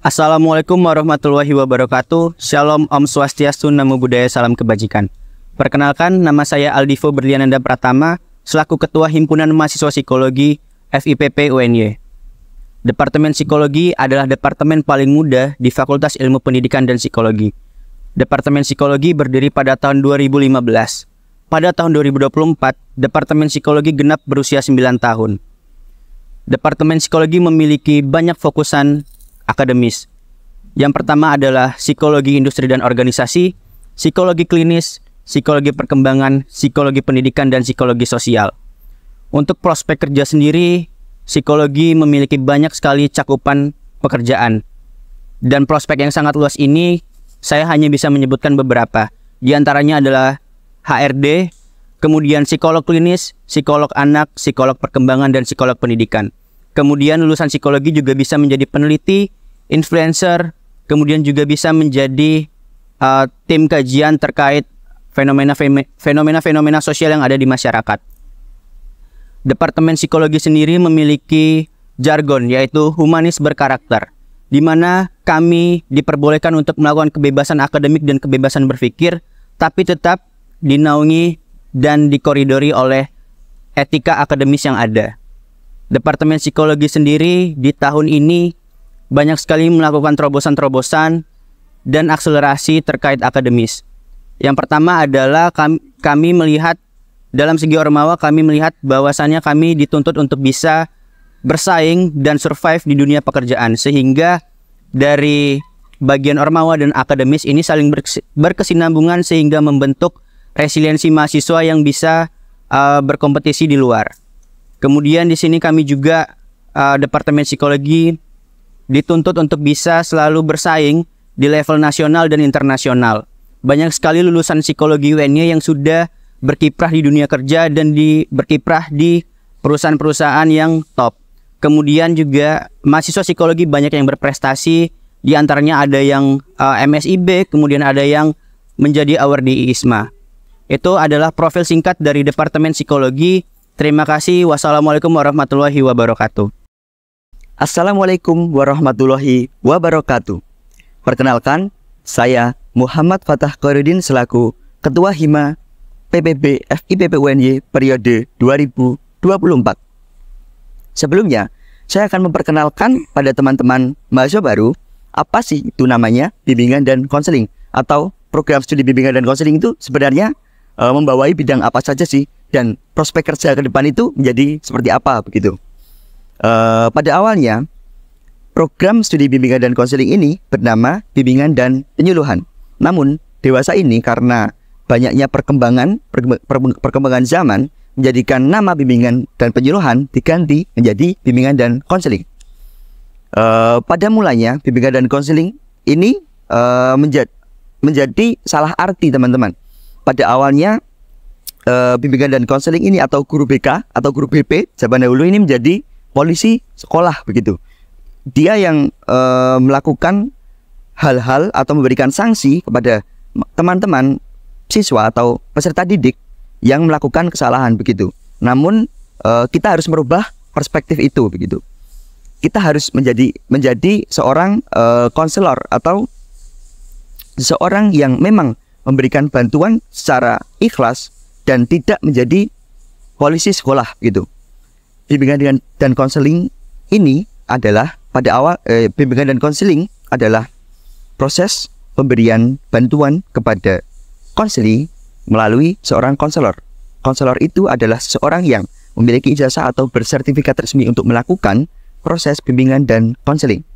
Assalamualaikum warahmatullahi wabarakatuh. Shalom, Om Swastiastu, Namo Buddhaya, Salam Kebajikan. Perkenalkan, nama saya Aldivo Berliananda Pratama, selaku Ketua Himpunan Mahasiswa Psikologi FIPP UNY. Departemen Psikologi adalah departemen paling muda di Fakultas Ilmu Pendidikan dan Psikologi. Departemen Psikologi berdiri pada tahun 2015. Pada tahun 2024, Departemen Psikologi genap berusia 9 tahun. Departemen Psikologi memiliki banyak fokusan akademis. Yang pertama adalah psikologi industri dan organisasi, psikologi klinis, psikologi perkembangan, psikologi pendidikan, dan psikologi sosial. Untuk prospek kerja sendiri, psikologi memiliki banyak sekali cakupan pekerjaan. Dan prospek yang sangat luas ini, saya hanya bisa menyebutkan beberapa. Di antaranya adalah HRD, kemudian psikolog klinis, psikolog anak, psikolog perkembangan, dan psikolog pendidikan. Kemudian lulusan psikologi juga bisa menjadi peneliti, influencer, kemudian juga bisa menjadi uh, tim kajian terkait fenomena-fenomena sosial yang ada di masyarakat. Departemen Psikologi sendiri memiliki jargon yaitu humanis berkarakter, di mana kami diperbolehkan untuk melakukan kebebasan akademik dan kebebasan berpikir, tapi tetap dinaungi dan dikoridori oleh etika akademis yang ada. Departemen Psikologi sendiri di tahun ini banyak sekali melakukan terobosan-terobosan dan akselerasi terkait akademis. Yang pertama adalah kami, kami melihat dalam segi Ormawa kami melihat bahwasannya kami dituntut untuk bisa bersaing dan survive di dunia pekerjaan sehingga dari bagian Ormawa dan akademis ini saling berkesinambungan sehingga membentuk resiliensi mahasiswa yang bisa uh, berkompetisi di luar. Kemudian di sini kami juga uh, Departemen Psikologi dituntut untuk bisa selalu bersaing di level nasional dan internasional. Banyak sekali lulusan psikologi UNY yang sudah berkiprah di dunia kerja dan di berkiprah di perusahaan-perusahaan yang top. Kemudian juga mahasiswa psikologi banyak yang berprestasi, di antaranya ada yang uh, eh, MSIB, kemudian ada yang menjadi di ISMA. Itu adalah profil singkat dari Departemen Psikologi. Terima kasih. Wassalamualaikum warahmatullahi wabarakatuh. Assalamualaikum warahmatullahi wabarakatuh. Perkenalkan, saya Muhammad Fatah Khairuddin selaku Ketua Hima PBB FIPP UNY periode 2024. Sebelumnya, saya akan memperkenalkan pada teman-teman mahasiswa baru apa sih itu namanya bimbingan dan konseling atau program studi bimbingan dan konseling itu sebenarnya e, membawai bidang apa saja sih dan prospek kerja ke depan itu menjadi seperti apa begitu. Eh, pada awalnya, program studi bimbingan dan konseling ini bernama bimbingan dan penyuluhan. Namun, dewasa ini karena banyaknya perkembangan perkembangan zaman menjadikan nama bimbingan dan penyuluhan diganti menjadi bimbingan dan konseling. Uh, pada mulanya, bimbingan dan konseling ini uh, eh, menjadi menjadi salah arti teman-teman. Pada awalnya uh, bimbingan dan konseling ini atau guru BK atau guru BP zaman dahulu ini menjadi polisi sekolah begitu. Dia yang e, melakukan hal-hal atau memberikan sanksi kepada teman-teman siswa atau peserta didik yang melakukan kesalahan begitu. Namun e, kita harus merubah perspektif itu begitu. Kita harus menjadi menjadi seorang e, konselor atau seorang yang memang memberikan bantuan secara ikhlas dan tidak menjadi polisi sekolah gitu bimbingan dengan, dan konseling ini adalah pada awal eh, bimbingan dan konseling adalah proses pemberian bantuan kepada konseli melalui seorang konselor. Konselor itu adalah seorang yang memiliki ijazah atau bersertifikat resmi untuk melakukan proses bimbingan dan konseling.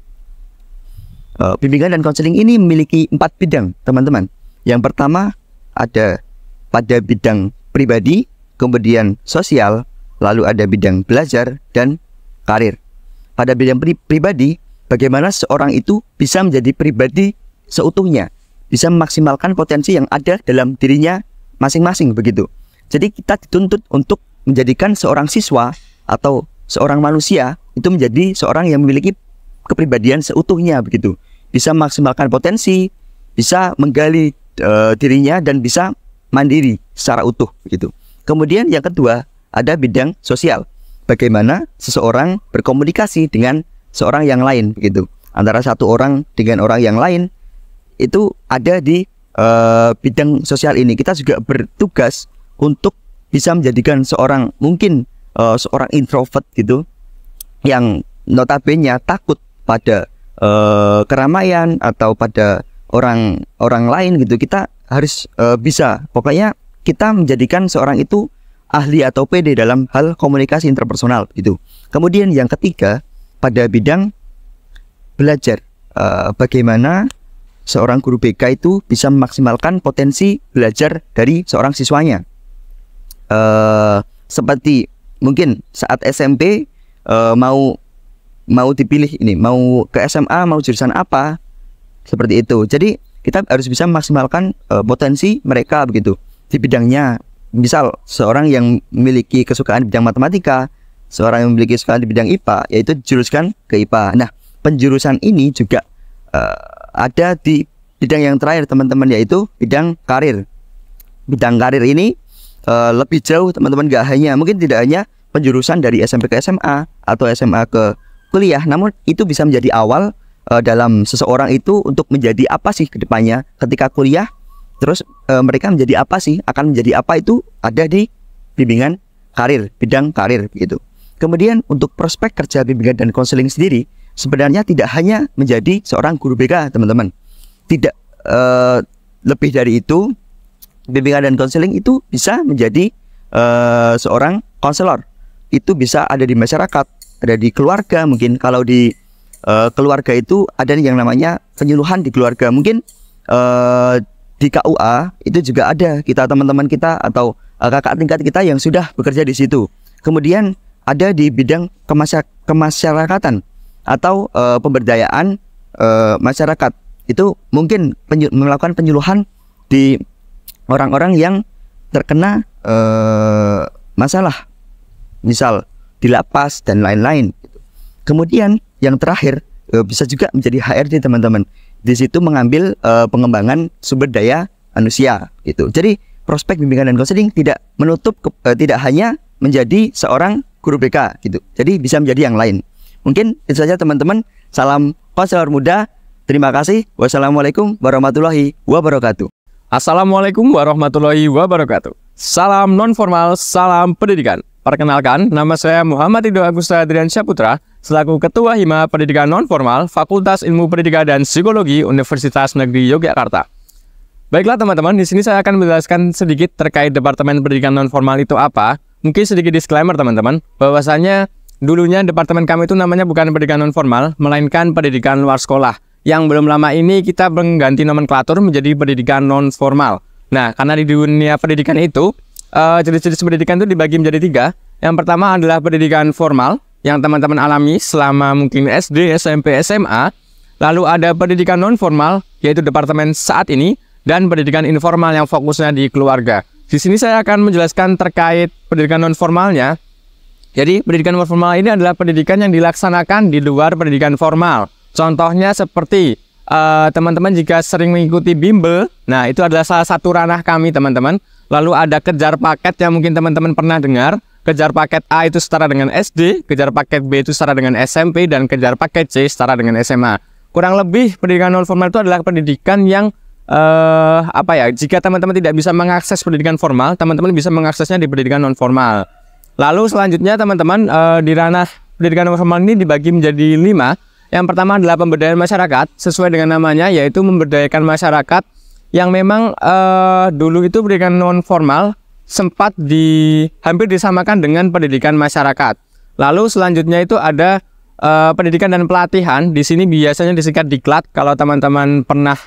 Eh, bimbingan dan konseling ini memiliki empat bidang, teman-teman. Yang pertama ada pada bidang pribadi, kemudian sosial, lalu ada bidang belajar dan karir. Pada bidang pri pribadi, bagaimana seorang itu bisa menjadi pribadi seutuhnya, bisa memaksimalkan potensi yang ada dalam dirinya masing-masing begitu. Jadi kita dituntut untuk menjadikan seorang siswa atau seorang manusia itu menjadi seorang yang memiliki kepribadian seutuhnya begitu. Bisa memaksimalkan potensi, bisa menggali e, dirinya dan bisa mandiri secara utuh begitu. Kemudian yang kedua, ada bidang sosial. Bagaimana seseorang berkomunikasi dengan seorang yang lain begitu. Antara satu orang dengan orang yang lain itu ada di uh, bidang sosial ini. Kita juga bertugas untuk bisa menjadikan seorang mungkin uh, seorang introvert gitu yang notabene takut pada uh, keramaian atau pada orang orang lain gitu. Kita harus uh, bisa pokoknya kita menjadikan seorang itu ahli atau PD dalam hal komunikasi interpersonal gitu. Kemudian yang ketiga pada bidang belajar uh, bagaimana seorang guru BK itu bisa memaksimalkan potensi belajar dari seorang siswanya. Uh, seperti mungkin saat SMP uh, eh, mau mau dipilih ini mau ke SMA mau jurusan apa seperti itu. Jadi kita harus bisa memaksimalkan uh, potensi mereka begitu di bidangnya misal seorang yang memiliki kesukaan di bidang matematika, seorang yang memiliki kesukaan di bidang IPA, yaitu juruskan ke IPA. Nah, penjurusan ini juga uh, ada di bidang yang terakhir teman-teman yaitu bidang karir. Bidang karir ini uh, lebih jauh teman-teman gak hanya mungkin tidak hanya penjurusan dari SMP ke SMA atau SMA ke kuliah, namun itu bisa menjadi awal uh, dalam seseorang itu untuk menjadi apa sih kedepannya ketika kuliah Terus e, mereka menjadi apa sih? Akan menjadi apa itu ada di bimbingan karir, bidang karir gitu. Kemudian untuk prospek kerja bimbingan dan konseling sendiri sebenarnya tidak hanya menjadi seorang guru BK, teman-teman. Tidak e, lebih dari itu, bimbingan dan konseling itu bisa menjadi e, seorang konselor. Itu bisa ada di masyarakat, ada di keluarga mungkin kalau di uh, keluarga itu ada yang namanya penyuluhan di keluarga mungkin uh, di KUA itu juga ada kita teman-teman kita atau uh, kakak tingkat kita yang sudah bekerja di situ. Kemudian ada di bidang kemasy kemasyarakatan atau uh, pemberdayaan uh, masyarakat. Itu mungkin penyu melakukan penyuluhan di orang-orang yang terkena uh, masalah. Misal di lapas dan lain-lain. Kemudian yang terakhir Eh, bisa juga menjadi HRD teman-teman. Di situ mengambil uh, pengembangan sumber daya manusia gitu. Jadi prospek bimbingan dan konseling tidak menutup ke, uh, tidak hanya menjadi seorang guru BK gitu. Jadi bisa menjadi yang lain. Mungkin itu saja teman-teman. Salam konselor muda. Terima kasih. Wassalamualaikum warahmatullahi wabarakatuh. Assalamualaikum warahmatullahi wabarakatuh. Salam non formal, salam pendidikan. Perkenalkan, nama saya Muhammad Ridho Agus Adrian Syaputra, selaku Ketua Hima Pendidikan Nonformal Fakultas Ilmu Pendidikan dan Psikologi Universitas Negeri Yogyakarta. Baiklah teman-teman, di sini saya akan menjelaskan sedikit terkait Departemen Pendidikan Nonformal itu apa. Mungkin sedikit disclaimer teman-teman, bahwasanya dulunya departemen kami itu namanya bukan pendidikan nonformal, melainkan pendidikan luar sekolah. Yang belum lama ini kita mengganti nomenklatur menjadi pendidikan nonformal. Nah, karena di dunia pendidikan itu Eh, jenis-jenis uh, pendidikan itu dibagi menjadi tiga. Yang pertama adalah pendidikan formal yang teman-teman alami selama mungkin SD, SMP, SMA. Lalu ada pendidikan non formal yaitu departemen saat ini dan pendidikan informal yang fokusnya di keluarga. Di sini saya akan menjelaskan terkait pendidikan non formalnya. Jadi pendidikan non formal ini adalah pendidikan yang dilaksanakan di luar pendidikan formal. Contohnya seperti eh, teman-teman uh, teman -teman jika sering mengikuti bimbel, nah itu adalah salah satu ranah kami teman-teman. Lalu ada kejar paket yang mungkin teman-teman pernah dengar. Kejar paket A itu setara dengan SD, kejar paket B itu setara dengan SMP, dan kejar paket C setara dengan SMA. Kurang lebih pendidikan non formal itu adalah pendidikan yang eh, apa ya? Jika teman-teman tidak bisa mengakses pendidikan formal, teman-teman bisa mengaksesnya di pendidikan non formal. Lalu selanjutnya teman-teman eh, di ranah pendidikan non formal ini dibagi menjadi lima. Yang pertama adalah pemberdayaan masyarakat sesuai dengan namanya yaitu memberdayakan masyarakat yang memang uh, dulu itu pendidikan non formal sempat di hampir disamakan dengan pendidikan masyarakat. Lalu selanjutnya itu ada uh, pendidikan dan pelatihan. Di sini biasanya disingkat diklat. Kalau teman-teman pernah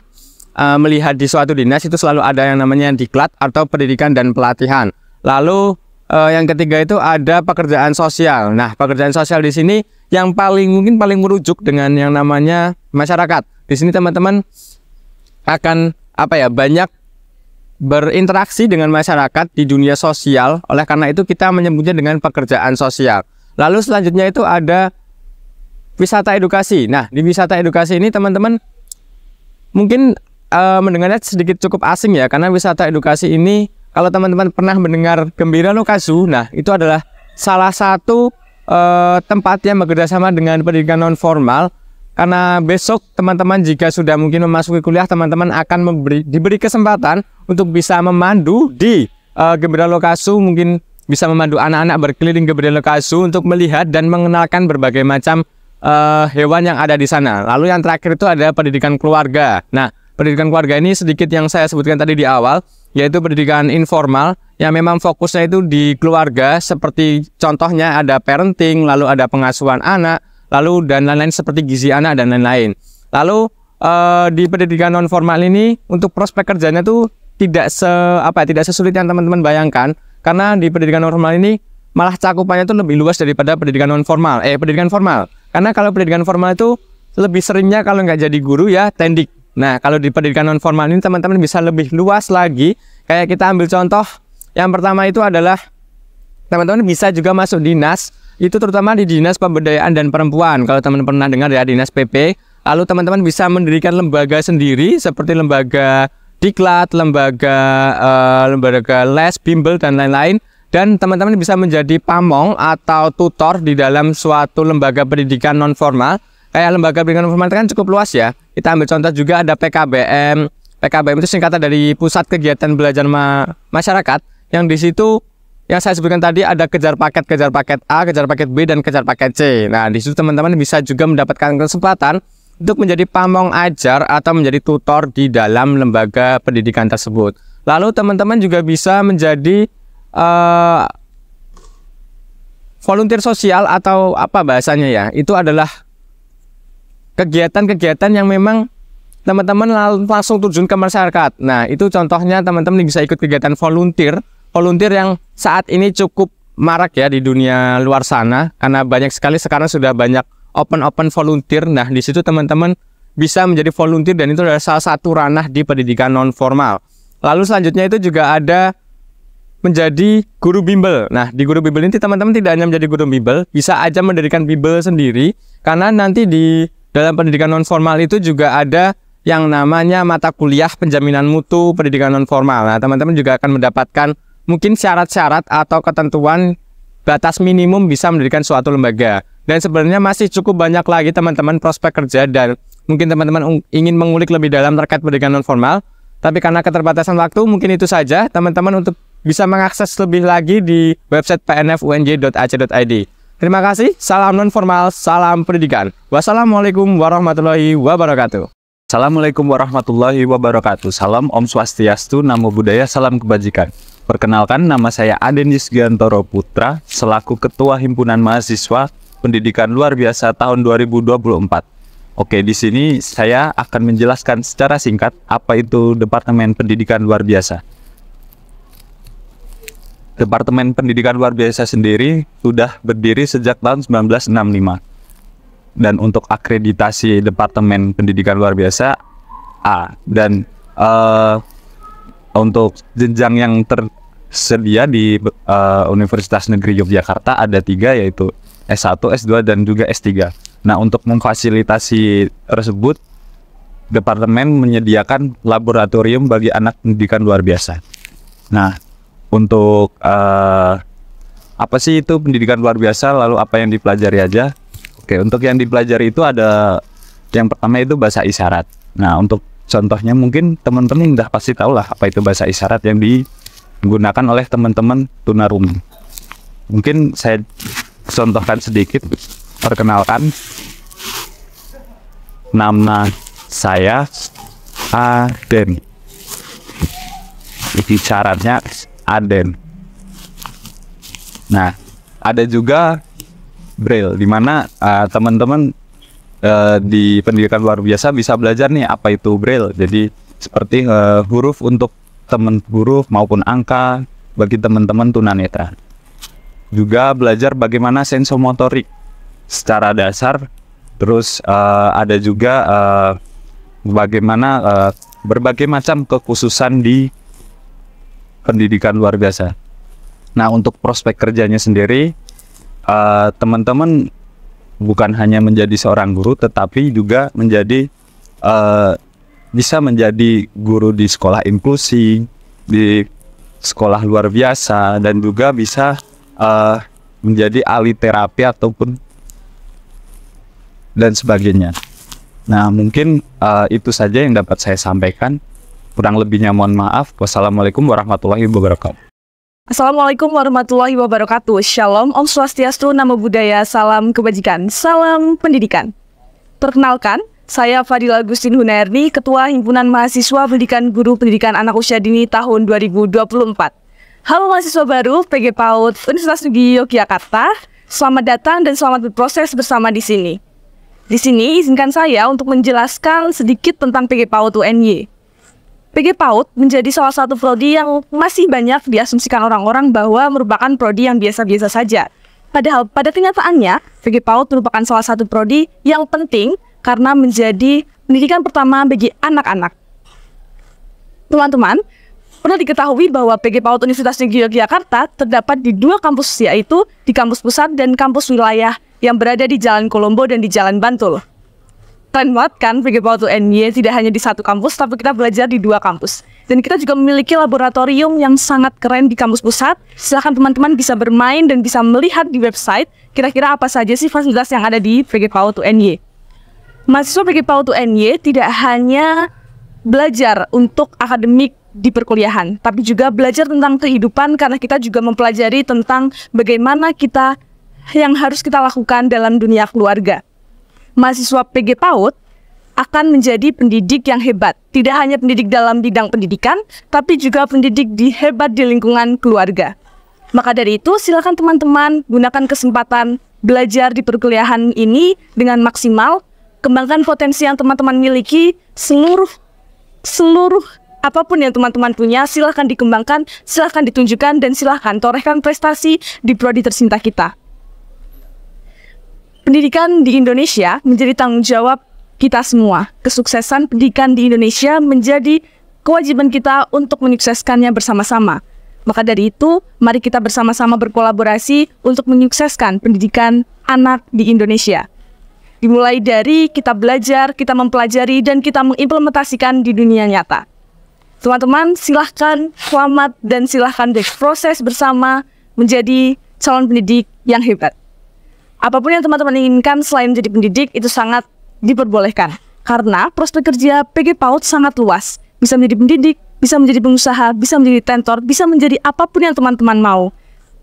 uh, melihat di suatu dinas itu selalu ada yang namanya diklat atau pendidikan dan pelatihan. Lalu uh, yang ketiga itu ada pekerjaan sosial. Nah, pekerjaan sosial di sini yang paling mungkin paling merujuk dengan yang namanya masyarakat. Di sini teman-teman akan apa ya banyak berinteraksi dengan masyarakat di dunia sosial. Oleh karena itu kita menyebutnya dengan pekerjaan sosial. Lalu selanjutnya itu ada wisata edukasi. Nah, di wisata edukasi ini teman-teman mungkin e, mendengarnya sedikit cukup asing ya karena wisata edukasi ini kalau teman-teman pernah mendengar Gembira lokasu. nah itu adalah salah satu e, tempat yang bekerjasama dengan pendidikan non formal karena besok teman-teman jika sudah mungkin memasuki kuliah teman-teman akan memberi, diberi kesempatan untuk bisa memandu di uh, Gembira Lokasu mungkin bisa memandu anak-anak berkeliling Gembira Lokasu untuk melihat dan mengenalkan berbagai macam uh, hewan yang ada di sana. Lalu yang terakhir itu ada pendidikan keluarga. Nah, pendidikan keluarga ini sedikit yang saya sebutkan tadi di awal yaitu pendidikan informal yang memang fokusnya itu di keluarga seperti contohnya ada parenting, lalu ada pengasuhan anak lalu dan lain-lain seperti gizi anak dan lain-lain. Lalu uh, di pendidikan non formal ini untuk prospek kerjanya tuh tidak se apa ya, tidak sesulit yang teman-teman bayangkan karena di pendidikan non formal ini malah cakupannya tuh lebih luas daripada pendidikan non formal eh pendidikan formal karena kalau pendidikan formal itu lebih seringnya kalau nggak jadi guru ya tendik nah kalau di pendidikan non formal ini teman-teman bisa lebih luas lagi kayak kita ambil contoh yang pertama itu adalah teman-teman bisa juga masuk dinas itu terutama di Dinas Pemberdayaan dan Perempuan. Kalau teman-teman pernah dengar ya Dinas PP, lalu teman-teman bisa mendirikan lembaga sendiri seperti lembaga diklat, lembaga uh, lembaga les, bimbel dan lain-lain dan teman-teman bisa menjadi pamong atau tutor di dalam suatu lembaga pendidikan non formal. Kayak lembaga pendidikan non formal kan cukup luas ya. Kita ambil contoh juga ada PKBM. PKBM itu singkatan dari Pusat Kegiatan Belajar Ma Masyarakat yang di situ yang saya sebutkan tadi ada kejar paket, kejar paket A, kejar paket B, dan kejar paket C. Nah, di situ teman-teman bisa juga mendapatkan kesempatan untuk menjadi pamong ajar atau menjadi tutor di dalam lembaga pendidikan tersebut. Lalu teman-teman juga bisa menjadi uh, volunteer sosial atau apa bahasanya ya. Itu adalah kegiatan-kegiatan yang memang teman-teman langsung terjun ke masyarakat. Nah, itu contohnya teman-teman bisa ikut kegiatan volunteer volunteer yang saat ini cukup marak ya di dunia luar sana karena banyak sekali sekarang sudah banyak open-open volunteer. Nah, di situ teman-teman bisa menjadi volunteer dan itu adalah salah satu ranah di pendidikan non formal. Lalu selanjutnya itu juga ada menjadi guru bimbel. Nah, di guru bimbel ini teman-teman tidak hanya menjadi guru bimbel, bisa aja mendirikan bimbel sendiri karena nanti di dalam pendidikan non formal itu juga ada yang namanya mata kuliah penjaminan mutu pendidikan non formal. Nah, teman-teman juga akan mendapatkan mungkin syarat-syarat atau ketentuan batas minimum bisa mendirikan suatu lembaga. Dan sebenarnya masih cukup banyak lagi teman-teman prospek kerja dan mungkin teman-teman ingin mengulik lebih dalam terkait pendidikan non formal. Tapi karena keterbatasan waktu mungkin itu saja teman-teman untuk bisa mengakses lebih lagi di website pnfunj.ac.id. Terima kasih, salam non formal, salam pendidikan. Wassalamualaikum warahmatullahi wabarakatuh. Assalamualaikum warahmatullahi wabarakatuh. Salam Om Swastiastu, Namo Buddhaya, salam kebajikan. Perkenalkan, nama saya Aden Yusgiantoro Putra, selaku Ketua Himpunan Mahasiswa Pendidikan Luar Biasa tahun 2024. Oke, di sini saya akan menjelaskan secara singkat apa itu Departemen Pendidikan Luar Biasa. Departemen Pendidikan Luar Biasa sendiri sudah berdiri sejak tahun 1965. Dan untuk akreditasi Departemen Pendidikan Luar Biasa A dan uh, untuk jenjang yang tersedia di uh, Universitas Negeri Yogyakarta ada tiga yaitu S1, S2 dan juga S3. Nah untuk memfasilitasi tersebut departemen menyediakan laboratorium bagi anak pendidikan luar biasa. Nah untuk uh, apa sih itu pendidikan luar biasa lalu apa yang dipelajari aja? Oke untuk yang dipelajari itu ada yang pertama itu bahasa isyarat. Nah untuk Contohnya mungkin teman-teman udah pasti tahu lah apa itu bahasa isyarat yang digunakan oleh teman-teman tunarungu. Mungkin saya contohkan sedikit, perkenalkan nama saya Aden. Ini caranya Aden. Nah, ada juga Braille dimana uh, ah, teman-teman Eh, di pendidikan luar biasa bisa belajar nih apa itu braille. Jadi seperti uh, huruf untuk teman huruf maupun angka bagi teman-teman tunanetra. Juga belajar bagaimana sensomotorik secara dasar. Terus uh, ada juga uh, bagaimana uh, berbagai macam kekhususan di pendidikan luar biasa. Nah untuk prospek kerjanya sendiri, teman-teman uh, teman -teman bukan hanya menjadi seorang guru tetapi juga menjadi uh, bisa menjadi guru di sekolah inklusi di sekolah luar biasa dan juga bisa uh, menjadi ahli terapi ataupun dan sebagainya. Nah mungkin uh, itu saja yang dapat saya sampaikan. Kurang lebihnya mohon maaf. Wassalamualaikum warahmatullahi wabarakatuh. Assalamualaikum warahmatullahi wabarakatuh. Shalom, Om Swastiastu, Namo Buddhaya, Salam Kebajikan, Salam Pendidikan. Perkenalkan, saya Fadila Agustin Hunayardi, Ketua Himpunan Mahasiswa Pendidikan Guru Pendidikan Anak Usia Dini tahun 2024. Halo mahasiswa baru PG PAUD Universitas Negeri Yogyakarta. Selamat datang dan selamat berproses bersama di sini. Di sini izinkan saya untuk menjelaskan sedikit tentang PG PAUD UNY. PG PAUD menjadi salah satu prodi yang masih banyak diasumsikan orang-orang bahwa merupakan prodi yang biasa-biasa saja. Padahal pada kenyataannya, PG PAUD merupakan salah satu prodi yang penting karena menjadi pendidikan pertama bagi anak-anak. Teman-teman, Pernah diketahui bahwa PG PAUD Universitas Negeri Yogyakarta terdapat di dua kampus yaitu di kampus pusat dan kampus wilayah yang berada di Jalan Kolombo dan di Jalan Bantul keren banget kan Frigipal to NY tidak hanya di satu kampus tapi kita belajar di dua kampus dan kita juga memiliki laboratorium yang sangat keren di kampus pusat silahkan teman-teman bisa bermain dan bisa melihat di website kira-kira apa saja sih fasilitas yang ada di Frigipal to NY mahasiswa Frigipal to NY tidak hanya belajar untuk akademik di perkuliahan tapi juga belajar tentang kehidupan karena kita juga mempelajari tentang bagaimana kita yang harus kita lakukan dalam dunia keluarga mahasiswa PG PAUD akan menjadi pendidik yang hebat. Tidak hanya pendidik dalam bidang pendidikan, tapi juga pendidik di hebat di lingkungan keluarga. Maka dari itu, silakan teman-teman gunakan kesempatan belajar di perkuliahan ini dengan maksimal, kembangkan potensi yang teman-teman miliki, seluruh seluruh apapun yang teman-teman punya, silahkan dikembangkan, silahkan ditunjukkan, dan silahkan torehkan prestasi di prodi tersinta kita pendidikan di Indonesia menjadi tanggung jawab kita semua. Kesuksesan pendidikan di Indonesia menjadi kewajiban kita untuk menyukseskannya bersama-sama. Maka dari itu, mari kita bersama-sama berkolaborasi untuk menyukseskan pendidikan anak di Indonesia. Dimulai dari kita belajar, kita mempelajari, dan kita mengimplementasikan di dunia nyata. Teman-teman, silahkan selamat dan silahkan proses bersama menjadi calon pendidik yang hebat. Apapun yang teman-teman inginkan selain jadi pendidik itu sangat diperbolehkan. Karena prospek kerja PG PAUD sangat luas. Bisa menjadi pendidik, bisa menjadi pengusaha, bisa menjadi tentor, bisa menjadi apapun yang teman-teman mau.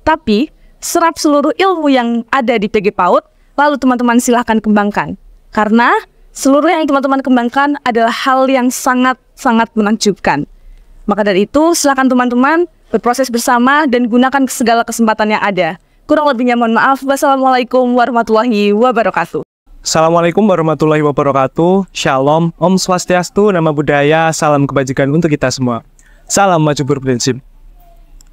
Tapi, serap seluruh ilmu yang ada di PG PAUD, lalu teman-teman silahkan kembangkan. Karena seluruh yang teman-teman kembangkan adalah hal yang sangat-sangat menakjubkan. Maka dari itu, silakan teman-teman berproses bersama dan gunakan segala kesempatan yang ada. Kurang lebihnya mohon maaf. Wassalamualaikum warahmatullahi wabarakatuh. Assalamualaikum warahmatullahi wabarakatuh. Shalom, Om Swastiastu, Nama Budaya, Salam Kebajikan untuk kita semua. Salam maju berprinsip.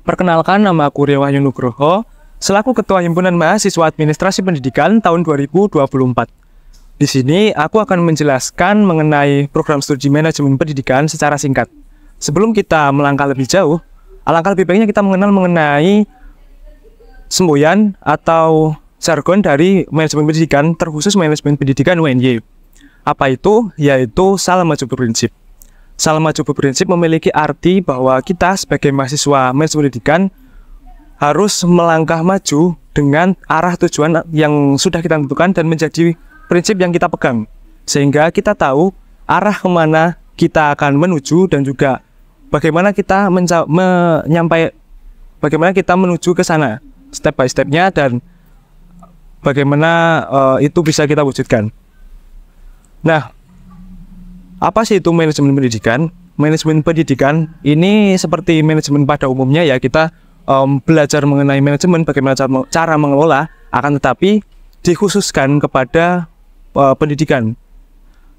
Perkenalkan, nama aku Ria Wahyu Nugroho, selaku Ketua Himpunan Mahasiswa Administrasi Pendidikan tahun 2024. Di sini, aku akan menjelaskan mengenai program studi manajemen pendidikan secara singkat. Sebelum kita melangkah lebih jauh, alangkah lebih baiknya kita mengenal mengenai semboyan atau jargon dari manajemen pendidikan, terkhusus manajemen pendidikan UNY. Apa itu? Yaitu salam maju berprinsip. Salam maju berprinsip memiliki arti bahwa kita sebagai mahasiswa manajemen pendidikan harus melangkah maju dengan arah tujuan yang sudah kita tentukan dan menjadi prinsip yang kita pegang. Sehingga kita tahu arah kemana kita akan menuju dan juga bagaimana kita menyampaikan bagaimana kita menuju ke sana step by stepnya dan bagaimana uh, itu bisa kita wujudkan. Nah, apa sih itu manajemen pendidikan? Manajemen pendidikan ini seperti manajemen pada umumnya ya kita um, belajar mengenai manajemen bagaimana cara, cara mengelola, akan tetapi dikhususkan kepada uh, pendidikan.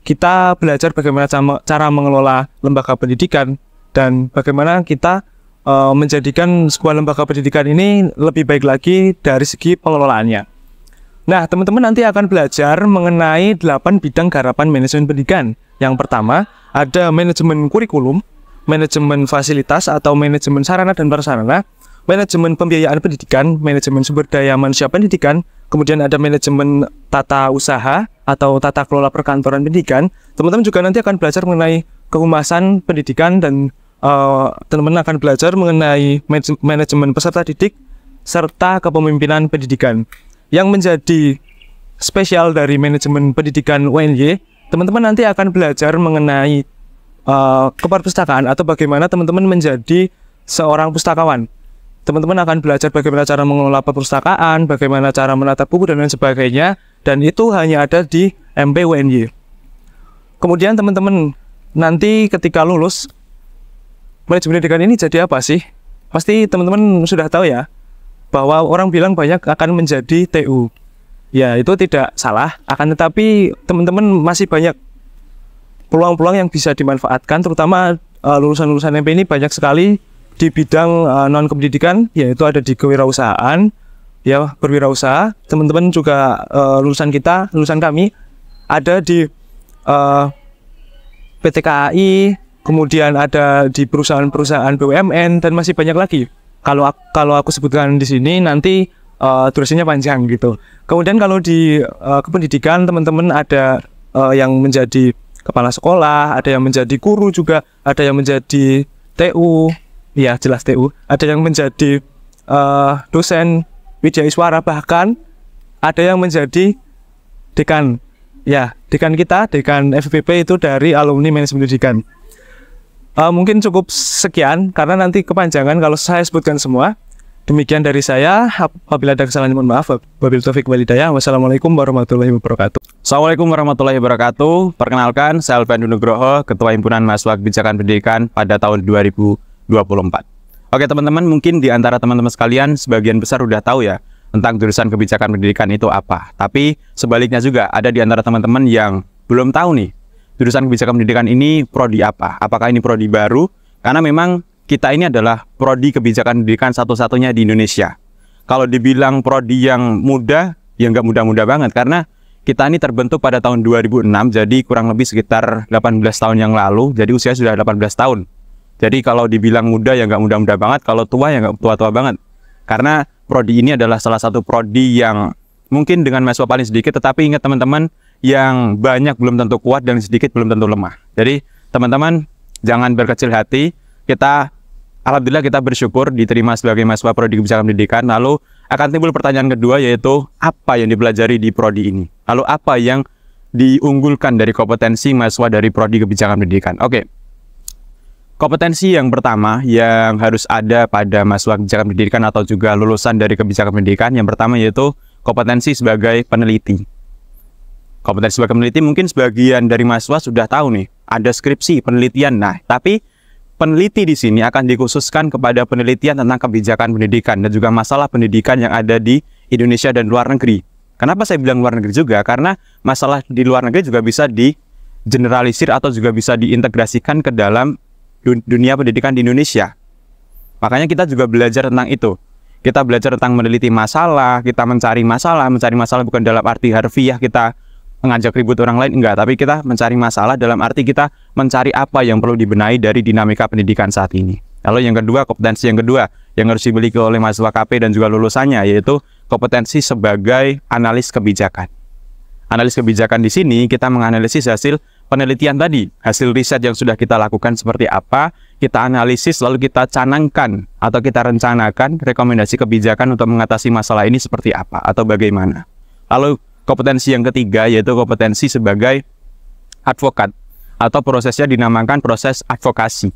Kita belajar bagaimana cara, cara mengelola lembaga pendidikan dan bagaimana kita Eh, menjadikan sebuah lembaga pendidikan ini lebih baik lagi dari segi pengelolaannya. Nah, teman-teman nanti akan belajar mengenai 8 bidang garapan manajemen pendidikan. Yang pertama, ada manajemen kurikulum, manajemen fasilitas atau manajemen sarana dan prasarana, manajemen pembiayaan pendidikan, manajemen sumber daya manusia pendidikan, kemudian ada manajemen tata usaha atau tata kelola perkantoran pendidikan. Teman-teman juga nanti akan belajar mengenai kehumasan pendidikan dan Eh, teman-teman uh, akan belajar mengenai manajemen peserta didik serta kepemimpinan pendidikan. Yang menjadi spesial dari manajemen pendidikan UNY, teman-teman nanti akan belajar mengenai uh, keperpustakaan atau bagaimana teman-teman menjadi seorang pustakawan. Teman-teman akan belajar bagaimana cara mengelola perpustakaan, bagaimana cara menata buku dan lain sebagainya dan itu hanya ada di MP UNY. Kemudian teman-teman nanti ketika lulus manajemen pendidikan ini jadi apa sih? Pasti teman-teman sudah tahu ya, bahwa orang bilang banyak akan menjadi TU. Ya, itu tidak salah, akan tetapi teman-teman masih banyak peluang-peluang yang bisa dimanfaatkan, terutama eh, lulusan-lulusan uh, MP ini banyak sekali di bidang uh, eh, non kependidikan, yaitu ada di kewirausahaan, ya berwirausaha. Teman-teman juga uh, lulusan kita, lulusan kami ada di uh, PT KAI, kemudian ada di perusahaan-perusahaan BUMN dan masih banyak lagi. Kalau aku, kalau aku sebutkan di sini nanti uh, durasinya panjang gitu. Kemudian kalau di uh, kependidikan teman-teman ada uh, yang menjadi kepala sekolah, ada yang menjadi guru juga, ada yang menjadi TU, ya jelas TU, ada yang menjadi uh, dosen Widya Iswara bahkan ada yang menjadi dekan ya dekan kita dekan FPP itu dari alumni manajemen pendidikan uh, mungkin cukup sekian karena nanti kepanjangan kalau saya sebutkan semua. Demikian dari saya. Apabila ada kesalahan mohon maaf. Wabillahi taufik walhidayah. Wassalamualaikum warahmatullahi wabarakatuh. Assalamualaikum warahmatullahi wabarakatuh. Perkenalkan, saya Alvin Nugroho, Ketua Himpunan Mahasiswa Kebijakan Pendidikan pada tahun 2024. Oke teman-teman, mungkin di antara teman-teman sekalian sebagian besar sudah tahu ya tentang jurusan kebijakan pendidikan itu apa. Tapi sebaliknya juga ada di antara teman-teman yang belum tahu nih jurusan kebijakan pendidikan ini prodi apa? Apakah ini prodi baru? Karena memang kita ini adalah prodi kebijakan pendidikan satu-satunya di Indonesia. Kalau dibilang prodi yang muda, ya nggak muda-muda banget karena kita ini terbentuk pada tahun 2006, jadi kurang lebih sekitar 18 tahun yang lalu, jadi usia sudah 18 tahun. Jadi kalau dibilang muda ya nggak muda-muda banget, kalau tua ya nggak tua-tua banget. Karena prodi ini adalah salah satu prodi yang mungkin dengan mahasiswa paling sedikit, tetapi ingat teman-teman, yang banyak belum tentu kuat dan sedikit belum tentu lemah. Jadi teman-teman jangan berkecil hati. Kita alhamdulillah kita bersyukur diterima sebagai mahasiswa prodi kebijakan pendidikan. Lalu akan timbul pertanyaan kedua yaitu apa yang dipelajari di prodi ini? Lalu apa yang diunggulkan dari kompetensi mahasiswa dari prodi kebijakan pendidikan? Oke. Kompetensi yang pertama yang harus ada pada mahasiswa kebijakan pendidikan atau juga lulusan dari kebijakan pendidikan yang pertama yaitu kompetensi sebagai peneliti kompetensi sebagai peneliti mungkin sebagian dari mahasiswa sudah tahu nih, ada skripsi penelitian. Nah, tapi peneliti di sini akan dikhususkan kepada penelitian tentang kebijakan pendidikan dan juga masalah pendidikan yang ada di Indonesia dan luar negeri. Kenapa saya bilang luar negeri juga? Karena masalah di luar negeri juga bisa digeneralisir atau juga bisa diintegrasikan ke dalam dunia pendidikan di Indonesia. Makanya kita juga belajar tentang itu. Kita belajar tentang meneliti masalah, kita mencari masalah, mencari masalah bukan dalam arti harfiah kita mengajak ribut orang lain enggak, tapi kita mencari masalah dalam arti kita mencari apa yang perlu dibenahi dari dinamika pendidikan saat ini. Lalu yang kedua, kompetensi yang kedua yang harus dimiliki oleh mahasiswa KP dan juga lulusannya yaitu kompetensi sebagai analis kebijakan. Analis kebijakan di sini kita menganalisis hasil penelitian tadi, hasil riset yang sudah kita lakukan seperti apa, kita analisis lalu kita canangkan atau kita rencanakan rekomendasi kebijakan untuk mengatasi masalah ini seperti apa atau bagaimana. Lalu kompetensi yang ketiga yaitu kompetensi sebagai advokat atau prosesnya dinamakan proses advokasi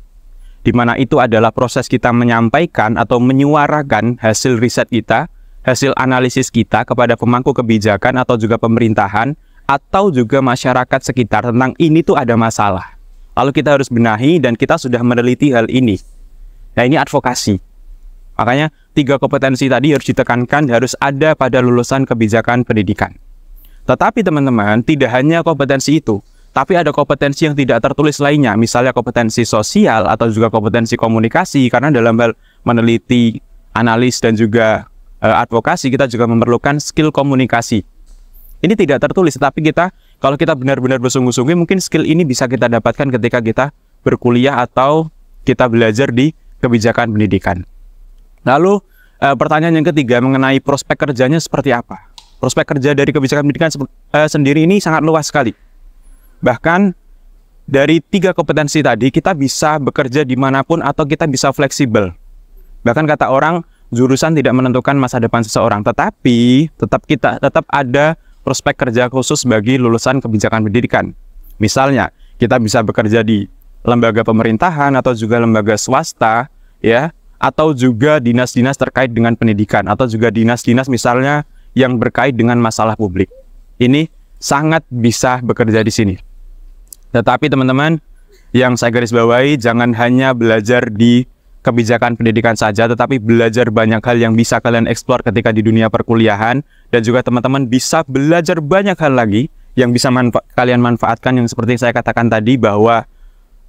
di mana itu adalah proses kita menyampaikan atau menyuarakan hasil riset kita, hasil analisis kita kepada pemangku kebijakan atau juga pemerintahan atau juga masyarakat sekitar tentang ini tuh ada masalah. Lalu kita harus benahi dan kita sudah meneliti hal ini. Nah, ini advokasi. Makanya tiga kompetensi tadi harus ditekankan harus ada pada lulusan kebijakan pendidikan. Tetapi teman-teman, tidak hanya kompetensi itu, tapi ada kompetensi yang tidak tertulis lainnya, misalnya kompetensi sosial atau juga kompetensi komunikasi, karena dalam hal meneliti, analis, dan juga e, advokasi, kita juga memerlukan skill komunikasi. Ini tidak tertulis, tapi kita, kalau kita benar-benar bersungguh-sungguh, mungkin skill ini bisa kita dapatkan ketika kita berkuliah atau kita belajar di kebijakan pendidikan. Lalu, e, pertanyaan yang ketiga mengenai prospek kerjanya seperti apa? prospek kerja dari kebijakan pendidikan eh, sendiri ini sangat luas sekali. Bahkan dari tiga kompetensi tadi kita bisa bekerja dimanapun atau kita bisa fleksibel. Bahkan kata orang jurusan tidak menentukan masa depan seseorang, tetapi tetap kita tetap ada prospek kerja khusus bagi lulusan kebijakan pendidikan. Misalnya kita bisa bekerja di lembaga pemerintahan atau juga lembaga swasta, ya, atau juga dinas-dinas terkait dengan pendidikan atau juga dinas-dinas misalnya yang berkait dengan masalah publik. Ini sangat bisa bekerja di sini. Tetapi teman-teman, yang saya garis bawahi jangan hanya belajar di kebijakan pendidikan saja, tetapi belajar banyak hal yang bisa kalian eksplor ketika di dunia perkuliahan, dan juga teman-teman bisa belajar banyak hal lagi yang bisa manfa kalian manfaatkan, yang seperti saya katakan tadi bahwa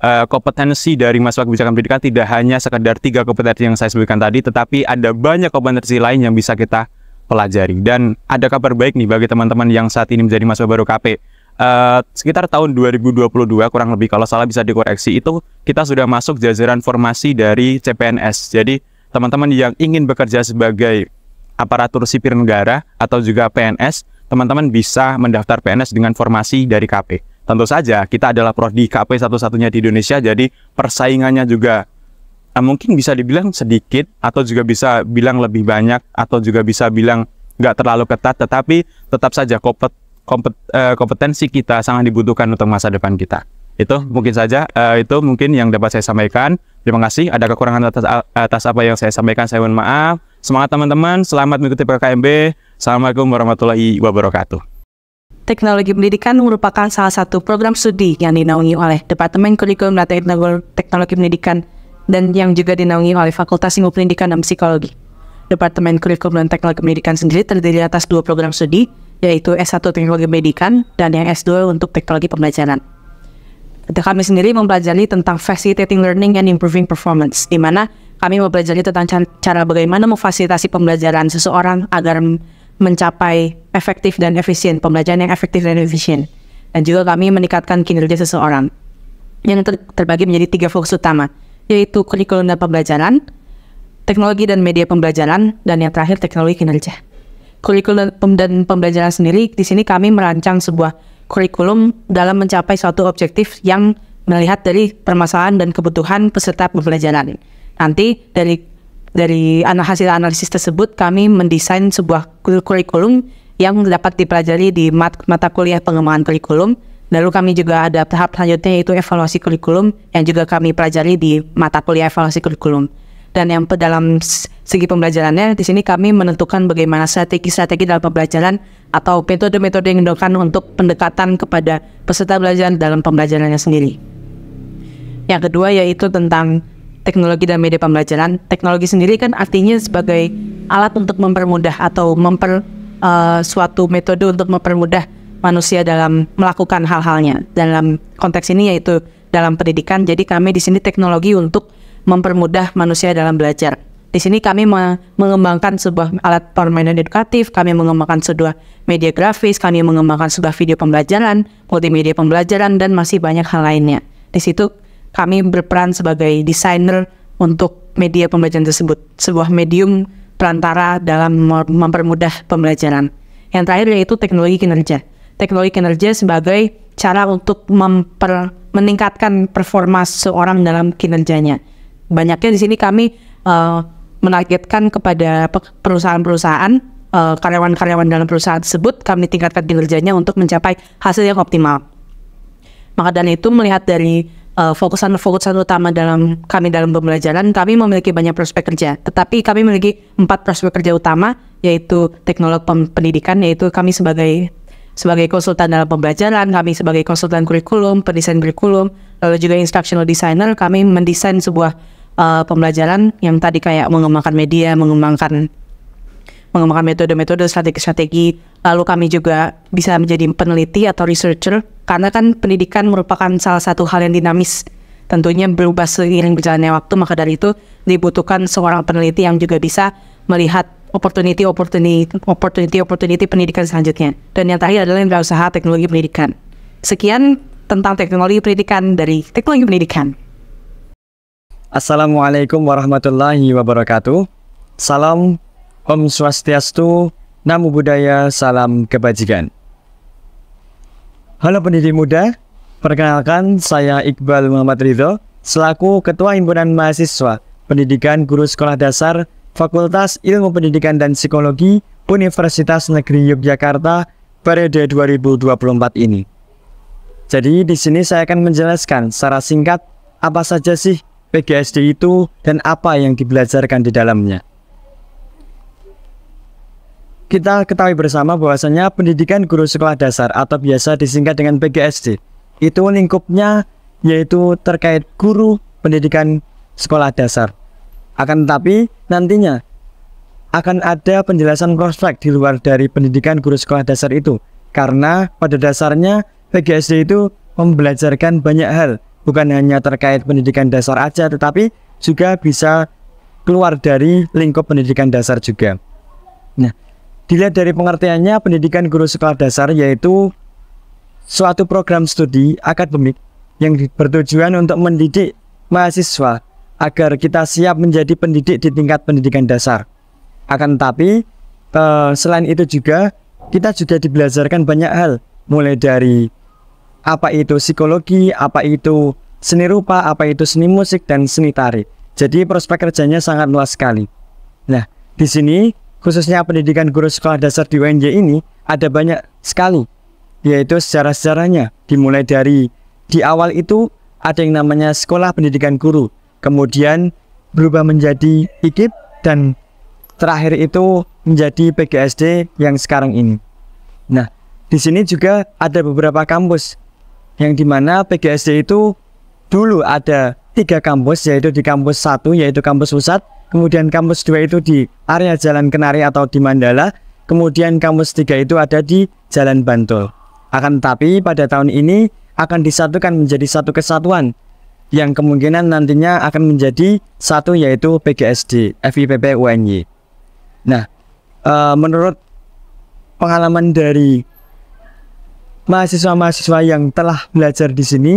uh, kompetensi dari masuk kebijakan pendidikan tidak hanya sekedar tiga kompetensi yang saya sebutkan tadi, tetapi ada banyak kompetensi lain yang bisa kita pelajari. Dan ada kabar baik nih bagi teman-teman yang saat ini menjadi mahasiswa baru KP. Uh, eh, sekitar tahun 2022 kurang lebih kalau salah bisa dikoreksi itu kita sudah masuk jajaran formasi dari CPNS. Jadi teman-teman yang ingin bekerja sebagai aparatur sipir negara atau juga PNS, teman-teman bisa mendaftar PNS dengan formasi dari KP. Tentu saja kita adalah prodi KP satu-satunya di Indonesia jadi persaingannya juga Ah, mungkin bisa dibilang sedikit atau juga bisa bilang lebih banyak atau juga bisa bilang nggak terlalu ketat tetapi tetap saja kompet, kompet, eh, kompetensi kita sangat dibutuhkan untuk masa depan kita itu mungkin saja eh, itu mungkin yang dapat saya sampaikan terima kasih ada kekurangan atas atas apa yang saya sampaikan saya mohon maaf semangat teman-teman selamat mengikuti PKMB assalamualaikum warahmatullahi wabarakatuh Teknologi Pendidikan merupakan salah satu program studi yang dinaungi oleh Departemen Kurikulum dan Teknologi Pendidikan dan yang juga dinaungi oleh Fakultas Ilmu Pendidikan dan Psikologi. Departemen Kurikulum dan Teknologi Pendidikan sendiri terdiri atas dua program studi, yaitu S1 Teknologi Pendidikan dan yang S2 untuk Teknologi Pembelajaran. Kami sendiri mempelajari tentang Facilitating Learning and Improving Performance, di mana kami mempelajari tentang cara bagaimana memfasilitasi pembelajaran seseorang agar mencapai efektif dan efisien, pembelajaran yang efektif dan efisien. Dan juga kami meningkatkan kinerja seseorang yang ter terbagi menjadi tiga fokus utama, yaitu kurikulum dan pembelajaran, teknologi dan media pembelajaran, dan yang terakhir teknologi kinerja. Kurikulum dan pembelajaran sendiri di sini kami merancang sebuah kurikulum dalam mencapai suatu objektif yang melihat dari permasalahan dan kebutuhan peserta pembelajaran. Nanti dari dari hasil analisis tersebut kami mendesain sebuah kurikulum yang dapat dipelajari di mat, mata kuliah pengembangan kurikulum Lalu kami juga ada tahap selanjutnya yaitu evaluasi kurikulum yang juga kami pelajari di mata kuliah evaluasi kurikulum. Dan yang dalam segi pembelajarannya di sini kami menentukan bagaimana strategi-strategi dalam pembelajaran atau metode-metode yang dilakukan untuk pendekatan kepada peserta belajar dalam pembelajarannya sendiri. Yang kedua yaitu tentang teknologi dan media pembelajaran. Teknologi sendiri kan artinya sebagai alat untuk mempermudah atau memper uh, suatu metode untuk mempermudah manusia dalam melakukan hal-halnya. Dalam konteks ini yaitu dalam pendidikan. Jadi kami di sini teknologi untuk mempermudah manusia dalam belajar. Di sini kami mengembangkan sebuah alat permainan edukatif, kami mengembangkan sebuah media grafis, kami mengembangkan sebuah video pembelajaran, multimedia pembelajaran, dan masih banyak hal lainnya. Di situ kami berperan sebagai desainer untuk media pembelajaran tersebut, sebuah medium perantara dalam mempermudah pembelajaran. Yang terakhir yaitu teknologi kinerja teknologi kinerja sebagai cara untuk memper, meningkatkan performa seorang dalam kinerjanya. Banyaknya di sini kami uh, menargetkan kepada perusahaan-perusahaan eh, karyawan-karyawan dalam perusahaan tersebut kami tingkatkan kinerjanya untuk mencapai hasil yang optimal. Maka dari itu melihat dari fokusan uh, eh, fokusan -fokusan utama dalam kami dalam pembelajaran, kami memiliki banyak prospek kerja. Tetapi kami memiliki empat prospek kerja utama, yaitu teknologi pendidikan, yaitu kami sebagai sebagai konsultan dalam pembelajaran, kami sebagai konsultan kurikulum, pendesain kurikulum, lalu juga instructional designer, kami mendesain sebuah uh, pembelajaran yang tadi kayak mengembangkan media, mengembangkan mengembangkan metode-metode strategi-strategi. Lalu kami juga bisa menjadi peneliti atau researcher karena kan pendidikan merupakan salah satu hal yang dinamis. Tentunya berubah seiring berjalannya waktu, maka dari itu dibutuhkan seorang peneliti yang juga bisa melihat opportunity opportunity opportunity opportunity pendidikan selanjutnya. Dan yang terakhir adalah yang usaha teknologi pendidikan. Sekian tentang teknologi pendidikan dari teknologi pendidikan. Assalamualaikum warahmatullahi wabarakatuh. Salam Om Swastiastu, Namo Buddhaya, Salam Kebajikan. Halo pendidik muda, perkenalkan saya Iqbal Muhammad Ridho, selaku Ketua Himpunan Mahasiswa Pendidikan Guru Sekolah Dasar Fakultas Ilmu Pendidikan dan Psikologi Universitas Negeri Yogyakarta periode 2024 ini. Jadi di sini saya akan menjelaskan secara singkat apa saja sih PGSD itu dan apa yang dibelajarkan di dalamnya. Kita ketahui bersama bahwasanya pendidikan guru sekolah dasar atau biasa disingkat dengan PGSD itu lingkupnya yaitu terkait guru pendidikan sekolah dasar akan tetapi nantinya akan ada penjelasan prospek di luar dari pendidikan guru sekolah dasar itu. Karena pada dasarnya PGSD itu membelajarkan banyak hal, bukan hanya terkait pendidikan dasar aja, tetapi juga bisa keluar dari lingkup pendidikan dasar juga. Nah, dilihat dari pengertiannya, pendidikan guru sekolah dasar yaitu suatu program studi akademik yang bertujuan untuk mendidik mahasiswa agar kita siap menjadi pendidik di tingkat pendidikan dasar. Akan tetapi, eh, selain itu juga kita juga dibelajarkan banyak hal, mulai dari apa itu psikologi, apa itu seni rupa, apa itu seni musik dan seni tari. Jadi prospek kerjanya sangat luas sekali. Nah, di sini khususnya pendidikan guru sekolah dasar di UNJ ini ada banyak sekali, yaitu sejarah-sejarahnya. Dimulai dari di awal itu ada yang namanya sekolah pendidikan guru, kemudian berubah menjadi IKIP dan terakhir itu menjadi PGSD yang sekarang ini. Nah, di sini juga ada beberapa kampus yang dimana PGSD itu dulu ada tiga kampus yaitu di kampus satu yaitu kampus pusat kemudian kampus dua itu di area Jalan Kenari atau di Mandala kemudian kampus tiga itu ada di Jalan Bantul akan tetapi pada tahun ini akan disatukan menjadi satu kesatuan yang kemungkinan nantinya akan menjadi satu yaitu PGSD FIPP UNY. Nah, e, menurut pengalaman dari mahasiswa-mahasiswa yang telah belajar di sini,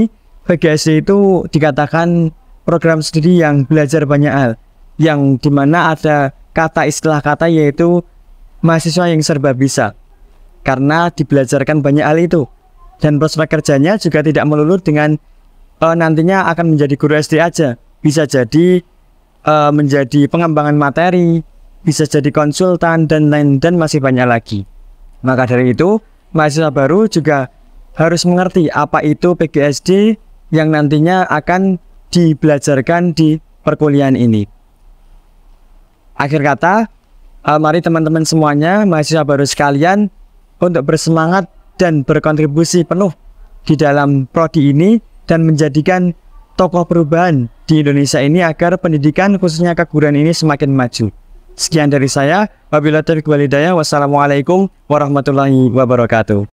PGSD itu dikatakan program studi yang belajar banyak hal, yang dimana ada kata istilah kata yaitu mahasiswa yang serba bisa, karena dibelajarkan banyak hal itu. Dan prospek kerjanya juga tidak melulu dengan uh, nantinya akan menjadi guru SD aja. Bisa jadi uh, menjadi pengembangan materi, bisa jadi konsultan dan lain dan masih banyak lagi. Maka dari itu, mahasiswa baru juga harus mengerti apa itu PGSD yang nantinya akan dibelajarkan di perkuliahan ini. Akhir kata, uh, mari teman-teman semuanya, mahasiswa baru sekalian untuk bersemangat dan berkontribusi penuh di dalam prodi ini dan menjadikan tokoh perubahan di Indonesia ini agar pendidikan khususnya keguruan ini semakin maju. Sekian dari saya, wabillahi taufiq walhidayah, wassalamualaikum warahmatullahi wabarakatuh.